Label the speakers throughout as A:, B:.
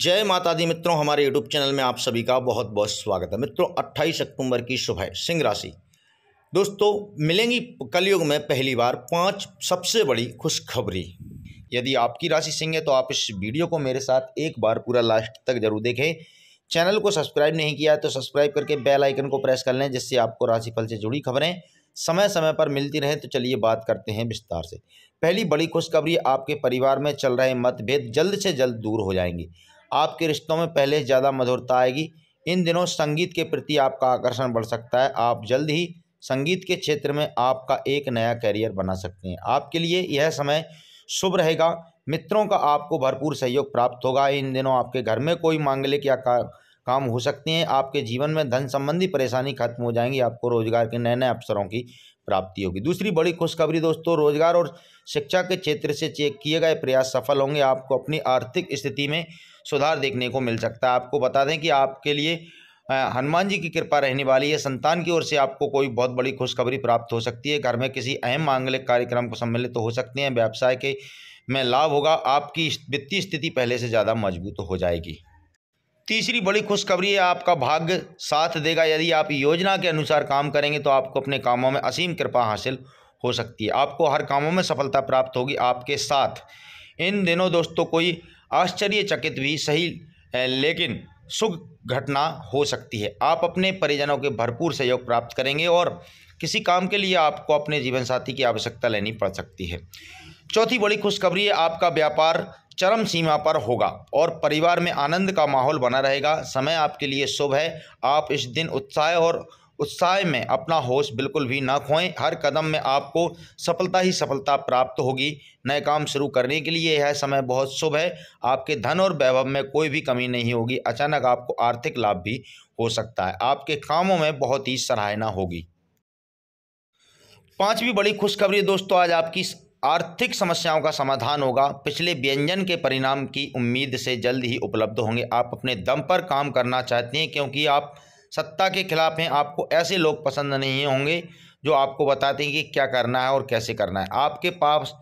A: जय माता दी मित्रों हमारे यूट्यूब चैनल में आप सभी का बहुत बहुत स्वागत है मित्रों 28 अक्टूबर की सुबह सिंह राशि दोस्तों मिलेंगी कलयुग में पहली बार पांच सबसे बड़ी खुशखबरी यदि आपकी राशि सिंह है तो आप इस वीडियो को मेरे साथ एक बार पूरा लास्ट तक जरूर देखें चैनल को सब्सक्राइब नहीं किया तो सब्सक्राइब करके बेल आइकन को प्रेस कर लें जिससे आपको राशिफल से जुड़ी खबरें समय समय पर मिलती रहें तो चलिए बात करते हैं विस्तार से पहली बड़ी खुशखबरी आपके परिवार में चल रहे मतभेद जल्द से जल्द दूर हो जाएंगे आपके रिश्तों में पहले ज़्यादा मधुरता आएगी इन दिनों संगीत के प्रति आपका आकर्षण बढ़ सकता है आप जल्द ही संगीत के क्षेत्र में आपका एक नया करियर बना सकते हैं आपके लिए यह समय शुभ रहेगा मित्रों का आपको भरपूर सहयोग प्राप्त होगा इन दिनों आपके घर में कोई मांगलिक या का काम हो सकते हैं आपके जीवन में धन संबंधी परेशानी खत्म हो जाएंगी आपको रोजगार के नए नए अवसरों की प्राप्ति होगी दूसरी बड़ी खुशखबरी दोस्तों रोजगार और शिक्षा के क्षेत्र से चेक किए गए प्रयास सफल होंगे आपको अपनी आर्थिक स्थिति में सुधार देखने को मिल सकता है आपको बता दें कि आपके लिए हनुमान जी की कृपा रहने वाली है संतान की ओर से आपको कोई बहुत बड़ी खुशखबरी प्राप्त हो सकती है घर में किसी अहम मांगलिक कार्यक्रम को सम्मिलित तो हो सकते हैं व्यवसाय के में लाभ होगा आपकी वित्तीय स्थिति पहले से ज़्यादा मजबूत हो जाएगी तीसरी बड़ी खुशखबरी है आपका भाग्य साथ देगा यदि आप योजना के अनुसार काम करेंगे तो आपको अपने कामों में असीम कृपा हासिल हो सकती है आपको हर कामों में सफलता प्राप्त होगी आपके साथ इन दिनों दोस्तों कोई आश्चर्यचकित भी सही है लेकिन सुख घटना हो सकती है आप अपने परिजनों के भरपूर सहयोग प्राप्त करेंगे और किसी काम के लिए आपको अपने जीवन साथी की आवश्यकता लेनी पड़ सकती है चौथी बड़ी खुशखबरी है आपका व्यापार चरम सीमा पर होगा और परिवार में आनंद का माहौल बना रहेगा समय आपके लिए शुभ है आप इस दिन उत्साह और उत्साह में अपना होश बिल्कुल भी ना खोएं हर कदम में आपको सफलता ही सफलता प्राप्त होगी नए काम शुरू करने के लिए यह समय बहुत शुभ है आपके धन और वैभव में कोई भी कमी नहीं होगी अचानक आपको आर्थिक लाभ भी हो सकता है आपके कामों में बहुत ही सराहना होगी पांचवी बड़ी खुशखबरी दोस्तों आज आपकी आर्थिक समस्याओं का समाधान होगा पिछले व्यंजन के परिणाम की उम्मीद से जल्द ही उपलब्ध होंगे आप अपने दम पर काम करना चाहते हैं क्योंकि आप सत्ता के खिलाफ हैं आपको ऐसे लोग पसंद नहीं होंगे जो आपको बताते हैं कि क्या करना है और कैसे करना है आपके पास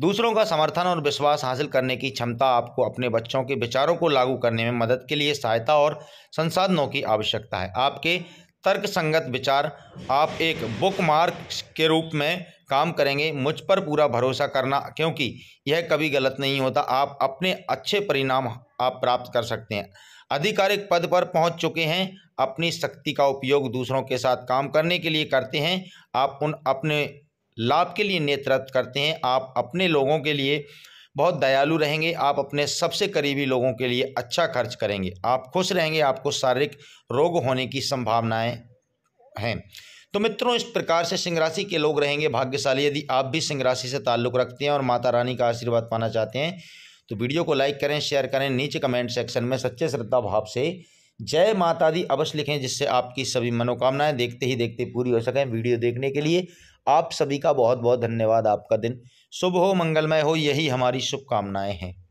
A: दूसरों का समर्थन और विश्वास हासिल करने की क्षमता आपको अपने बच्चों के विचारों को लागू करने में मदद के लिए सहायता और संसाधनों की आवश्यकता है आपके तर्कसंगत विचार आप एक बुक के रूप में काम करेंगे मुझ पर पूरा भरोसा करना क्योंकि यह कभी गलत नहीं होता आप अपने अच्छे परिणाम आप प्राप्त कर सकते हैं आधिकारिक पद पर पहुंच चुके हैं अपनी शक्ति का उपयोग दूसरों के साथ काम करने के लिए करते हैं आप उन अपने लाभ के लिए नेतृत्व करते हैं आप अपने लोगों के लिए बहुत दयालु रहेंगे आप अपने सबसे करीबी लोगों के लिए अच्छा खर्च करेंगे आप खुश रहेंगे आपको शारीरिक रोग होने की संभावनाएं हैं तो मित्रों इस प्रकार से सिंह राशि के लोग रहेंगे भाग्यशाली यदि आप भी सिंह राशि से ताल्लुक़ रखते हैं और माता रानी का आशीर्वाद पाना चाहते हैं तो वीडियो को लाइक करें शेयर करें नीचे कमेंट सेक्शन में सच्चे श्रद्धा भाव से जय माता दी अवश्य लिखें जिससे आपकी सभी मनोकामनाएं देखते ही देखते पूरी हो सकें वीडियो देखने के लिए आप सभी का बहुत बहुत धन्यवाद आपका दिन शुभ हो मंगलमय हो यही हमारी शुभकामनाएं हैं